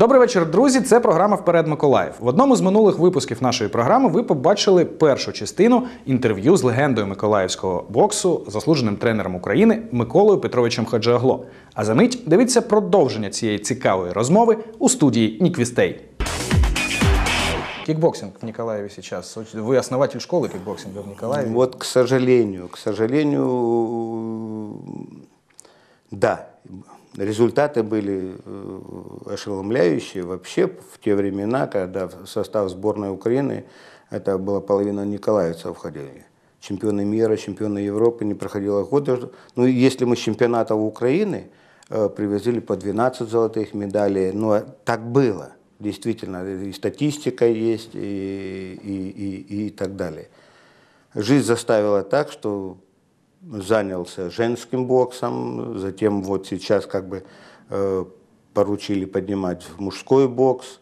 Добрий вечір, друзі. Це програма Вперед Миколаїв. В одному з минулих випусків нашої програми ви побачили першу частину інтерв'ю з легендою миколаївського боксу, заслуженим тренером України Миколою Петровичем Хаджагло. А за мить дивіться продовження цієї цікавої розмови у студії Ніквістей. Кікбоксинг в Николаеве сейчас. ви основатель школи кикбоксинга в Николаеве? От, к сожалению, к сожалению, да. Результаты были э, ошеломляющие вообще в те времена, когда в состав сборной Украины это была половина Николаевца входили. Чемпионы мира, чемпионы Европы не проходило года. Ну, если мы с чемпионата Украины э, привезли по 12 золотых медалей, но ну, а так было. Действительно, и статистика есть, и, и, и, и так далее. Жизнь заставила так, что занялся женским боксом, затем вот сейчас как бы э, поручили поднимать мужской бокс.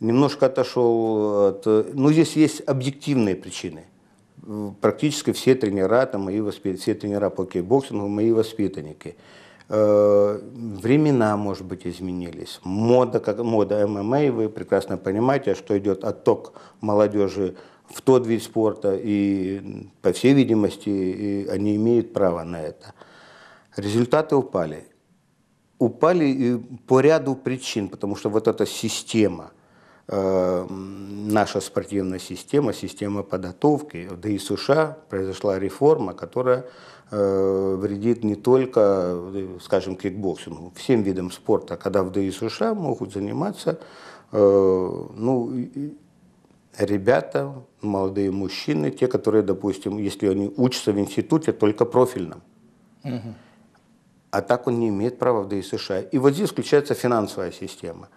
Немножко отошел от... Э, ну, здесь есть объективные причины. Практически все тренера, там, мои воспит... все тренера по кейбоксингу, мои воспитанники. Э, времена, может быть, изменились. Мода, как... Мода ММА, вы прекрасно понимаете, что идет отток молодежи в тот вид спорта, и, по всей видимости, они имеют право на это. Результаты упали. Упали по ряду причин, потому что вот эта система, эм, наша спортивная система, система подготовки, да и США произошла реформа, которая э, вредит не только, скажем, кикбоксингу, всем видам спорта, когда в ДИ могут заниматься э, ну, ребята, молодые мужчины, те, которые, допустим, если они учатся в институте, только профильном. Угу. А так он не имеет права в ДСШ. И вот здесь включается финансовая система.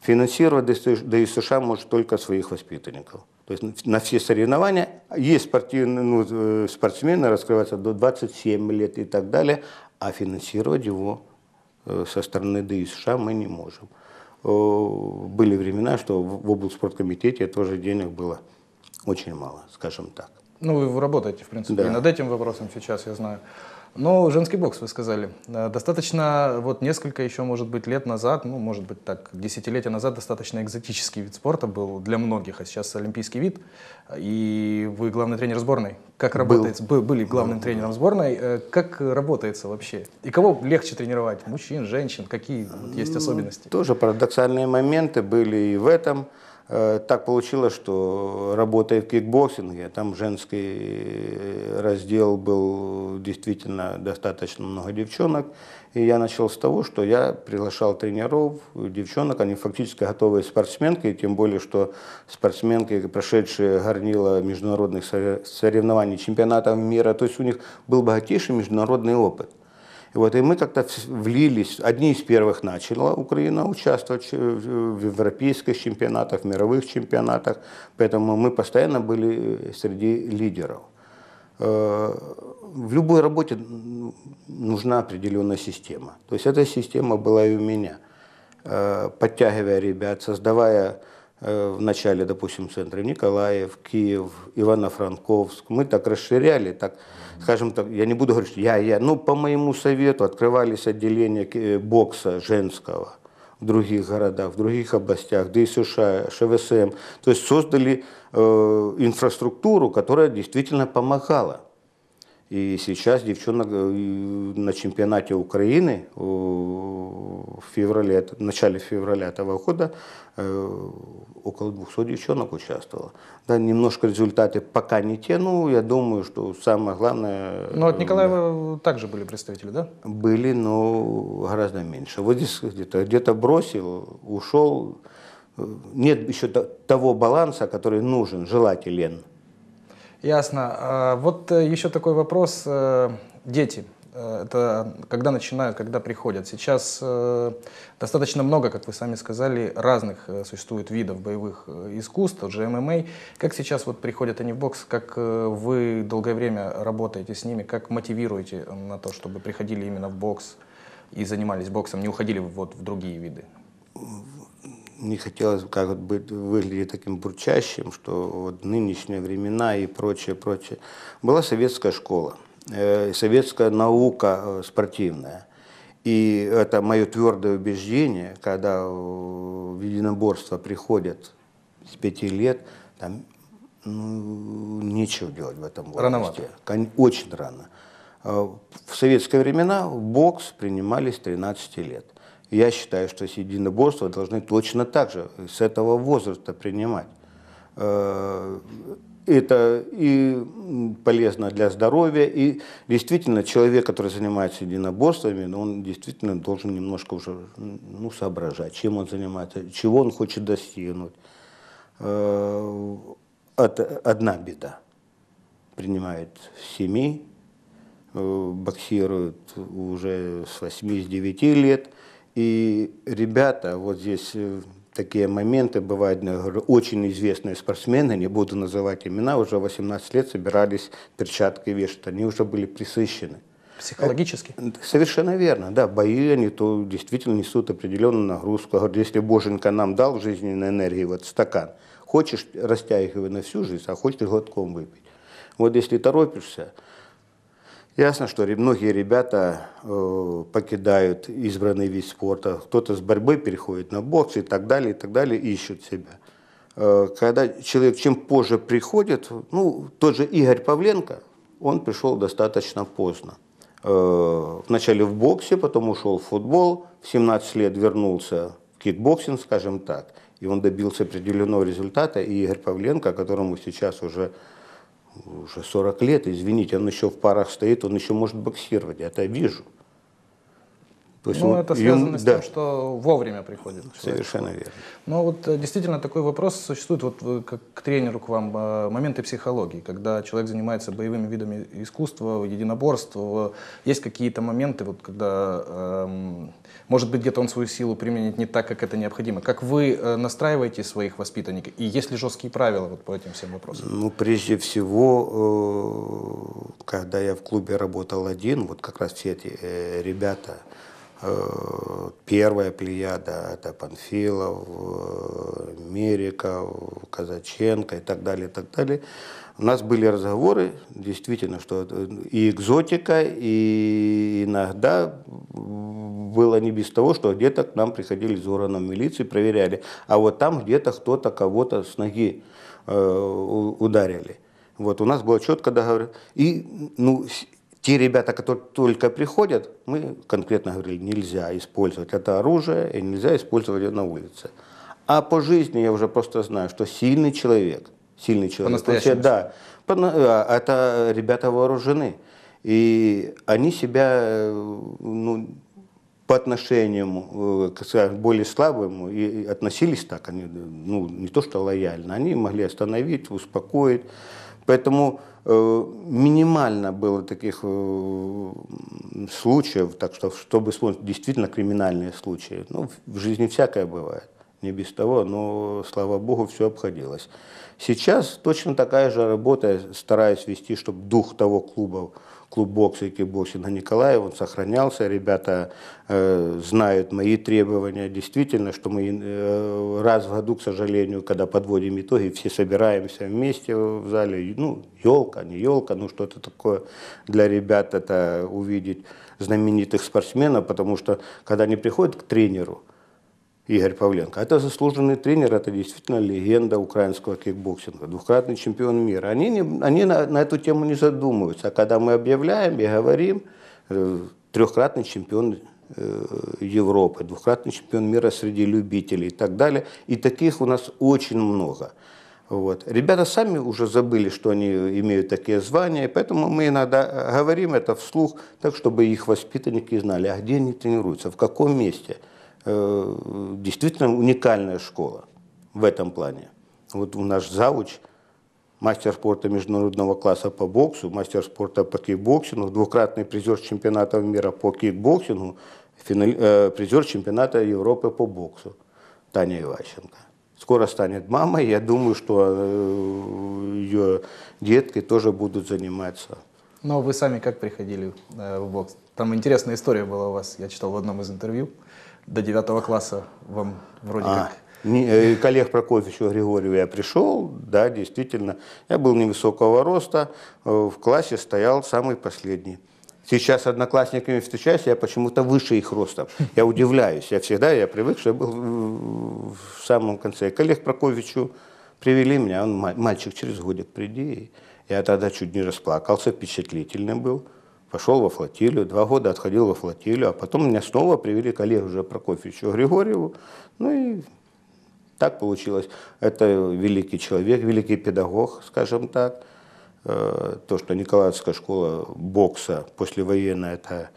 Финансировать ДСШ может только своих воспитанников. То есть на все соревнования есть спортивные, ну, э, спортсмены раскрываются до 27 лет и так далее, а финансировать его э, со стороны ДСШ мы не можем. Э, были времена, что в облспорткомитете тоже денег было очень мало, скажем так. Ну, вы работаете, в принципе, да. и над этим вопросом сейчас, я знаю. Но ну, женский бокс, вы сказали, э, достаточно, вот несколько еще, может быть, лет назад, ну, может быть, так, десятилетия назад достаточно экзотический вид спорта был для многих, а сейчас олимпийский вид. И вы главный тренер сборной. Как работает? Был. Были главным был, тренером сборной. Э, как работается вообще? И кого легче тренировать? Мужчин, женщин? Какие вот есть ну, особенности? Тоже парадоксальные моменты были и в этом. Э, так получилось, что э, работая в кикбоксинге, там женский э, раздел был действительно достаточно много девчонок. И я начал с того, что я приглашал тренеров, девчонок, они фактически готовые спортсменки, тем более, что спортсменки, прошедшие горнила международных соревнований, чемпионатов мира, то есть у них был богатейший международный опыт. И вот, и мы как-то влились, одни из первых начала Украина участвовать в европейских чемпионатах, в мировых чемпионатах, поэтому мы постоянно были э, среди лидеров. Э, в любой работе нужна определенная система. То есть эта система была и у меня. Э, подтягивая ребят, создавая Э, в начале, допустим, центра Николаев, Киев, Ивано-Франковск. Мы так расширяли, так, скажем так, я не буду говорить, что я, я, но ну, по моему совету открывались отделения э, бокса женского в других городах, в других областях, да и США, ШВСМ. То есть создали э, инфраструктуру, которая действительно помогала. И сейчас девчонок э, на чемпионате Украины э, в феврале, в начале февраля этого года э, около 200 девчонок участвовало. Да, немножко результаты пока не те, но я думаю, что самое главное... Но ну, от Николаева да, также были представители, да? Были, но гораздо меньше. Вот здесь где-то где, -то, бросил, ушел. Нет еще того баланса, который нужен, желательно. Ясно. А, вот э, еще такой вопрос. Э, дети. Э, это когда начинают, когда приходят. Сейчас достаточно много, как вы сами сказали, разных существует видов боевых искусств, уже ММА. Как сейчас вот приходят они в бокс, как вы долгое время работаете с ними, как мотивируете на то, чтобы приходили именно в бокс и занимались боксом, не уходили вот в другие виды? не хотелось как бы выглядеть таким бурчащим, что вот нынешние времена и прочее, прочее. Была советская школа, э, советская наука э, спортивная. И это мое твердое убеждение, когда в единоборство приходят с пяти лет, там ну, нечего делать в этом возрасте. Рановато. Очень рано. Э, в советские времена в бокс принимались 13 лет. Я считаю, что единоборство должны точно так же э, с этого возраста принимать. Э, это и полезно для здоровья, и действительно человек, который занимается единоборствами, ну, он действительно должен немножко уже ну, соображать, чем он занимается, чего он хочет достигнуть. Э, одна беда. Принимает в семьи, боксируют уже с 8-9 лет – и ребята, вот здесь э, такие моменты бывают, очень известные спортсмены, не буду называть имена, уже 18 лет собирались перчатки вешать, они уже были присыщены. Психологически? Э, совершенно верно, да. Бои они то действительно несут определенную нагрузку. Говорят, если Боженька нам дал жизненной энергии, вот стакан, хочешь, растягивай на всю жизнь, а хочешь глотком выпить. Вот если торопишься, Ясно, что многие ребята э, покидают избранный вид спорта, кто-то с борьбы переходит на бокс и так далее, и так далее, ищут себя. Э, когда человек чем позже приходит, ну, тот же Игорь Павленко, он пришел достаточно поздно. Э, вначале в боксе, потом ушел в футбол, в 17 лет вернулся в кикбоксинг, скажем так, и он добился определенного результата, и Игорь Павленко, которому сейчас уже уже 40 лет, извините, он еще в парах стоит, он еще может боксировать, я это вижу. То есть ну, он, это связано он, с тем, да. что вовремя приходит. Совершенно верно. Но вот э, действительно такой вопрос существует, вот э, как к тренеру к вам, э, моменты психологии, когда человек занимается боевыми видами искусства, единоборства, есть какие-то моменты, вот когда, эм, может быть, где-то он свою силу применит не так, как это необходимо. Как вы настраиваете своих воспитанников? И есть ли жесткие правила вот по этим всем вопросам? Ну, прежде всего, когда я в клубе работал один, вот как раз все эти ребята, Э, первая плеяда – это Панфилов, э, Мериков, Казаченко и так далее, и так далее. У нас были разговоры, действительно, что э, и экзотика, и иногда было не без того, что где-то к нам приходили из органов милиции, проверяли, а вот там где-то кто-то кого-то с ноги ударили. Вот у нас было четко договор. И ну, те ребята, которые только приходят, мы конкретно говорили, нельзя использовать это оружие и нельзя использовать его на улице. А по жизни я уже просто знаю, что сильный человек, сильный человек, вообще, да, э, это ребята вооружены. И они себя э, ну, по отношению э, к более слабому и относились так, они ну, не то что лояльно, они могли остановить, успокоить. Поэтому э, минимально было таких э, случаев, так что чтобы вспомнить действительно криминальные случаи. Ну, в жизни всякое бывает, не без того, но, слава богу, все обходилось. Сейчас точно такая же работа, стараюсь вести, чтобы дух того клуба клуб бокса и кикбоксинга Николаев, он сохранялся, ребята э, знают мои требования, действительно, что мы э, раз в году, к сожалению, когда подводим итоги, все собираемся вместе в зале, ну, елка, не елка, ну, что-то такое для ребят это увидеть знаменитых спортсменов, потому что когда они приходят к тренеру, Игорь Павленко. А это заслуженный тренер, это действительно легенда украинского кикбоксинга, двукратный чемпион мира. Они, не, они на, на эту тему не задумываются. А когда мы объявляем и говорим, э, трехкратный чемпион э, Европы, двукратный чемпион мира среди любителей и так далее. И таких у нас очень много. Вот. Ребята сами уже забыли, что они имеют такие звания, поэтому мы иногда э, говорим это вслух, так чтобы их воспитанники знали, а где они тренируются, в каком месте – Э, действительно уникальная школа в этом плане. Вот у нас завуч, мастер спорта международного класса по боксу, мастер спорта по кикбоксингу, двукратный призер чемпионата мира по кикбоксингу, финали, э, призер чемпионата Европы по боксу Таня Иващенко. Скоро станет мамой, я думаю, что э, ее детки тоже будут заниматься. Но вы сами как приходили э, в бокс? Там интересная история была у вас, я читал в одном из интервью до 9 класса вам вроде а. как э, коллег Прокофьевичу Григорьеву я пришел, да, действительно. Я был невысокого роста, э, в классе стоял самый последний. Сейчас с одноклассниками встречаюсь, я почему-то выше их ростом. Я удивляюсь. Я всегда, я привык, что я был в самом конце. Коллег Прокофьевичу привели меня, он мальчик через годик, приди. Я тогда чуть не расплакался, впечатлительный был пошел во флотилию, два года отходил во флотилию, а потом меня снова привели к Олегу уже Прокофьевичу Григорьеву, ну и так получилось. Это великий человек, великий педагог, скажем так. Э, то, что Николаевская школа бокса послевоенная, это,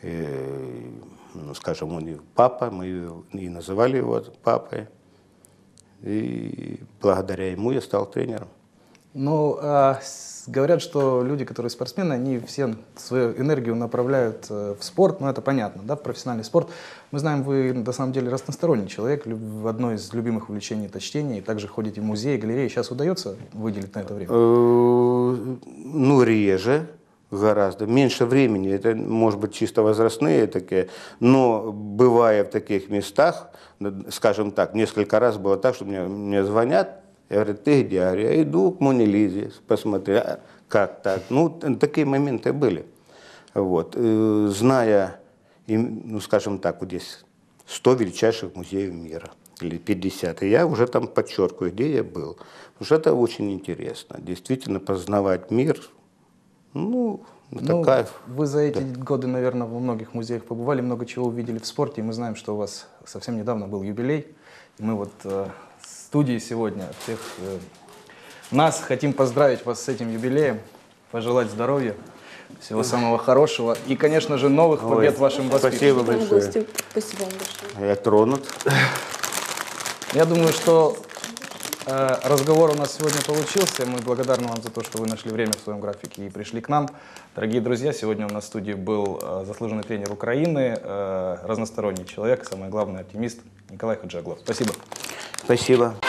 э, ну, скажем, он и папа, мы и называли его папой. И благодаря ему я стал тренером. Ну, а, говорят, что люди, которые спортсмены, они все свою энергию направляют э, в спорт, ну это понятно, да, в профессиональный спорт. Мы знаем, вы на самом деле разносторонний человек, В одной из любимых увлечений это чтение, и также ходите в музеи, галереи. Сейчас удается выделить на это время? Э, ну, реже гораздо меньше времени. Это, может быть, чисто возрастные такие, но бывая в таких местах, скажем так, несколько раз было так, что мне, мне звонят я говорю, ты где? Я, иду к Монелизе, посмотрю, а как так. Ну, такие моменты были. Вот. Э, зная, ну, скажем так, вот здесь 100 величайших музеев мира или 50. И я уже там подчеркиваю, где я был. Потому что это очень интересно. Действительно, познавать мир, ну, это ну, кайф. Вы за эти да. годы, наверное, во многих музеях побывали, много чего увидели в спорте. И мы знаем, что у вас совсем недавно был юбилей. И мы вот э, студии сегодня, всех э, нас. Хотим поздравить вас с этим юбилеем, пожелать здоровья, всего самого хорошего и, конечно же, новых Ой, побед вашим воспитанникам. Спасибо большое. Спасибо большое. Я тронут. Я думаю, что э, разговор у нас сегодня получился. Мы благодарны вам за то, что вы нашли время в своем графике и пришли к нам. Дорогие друзья, сегодня у нас в студии был э, заслуженный тренер Украины, э, разносторонний человек, самое главное, оптимист Николай Хаджаглов. Спасибо. Спасибо.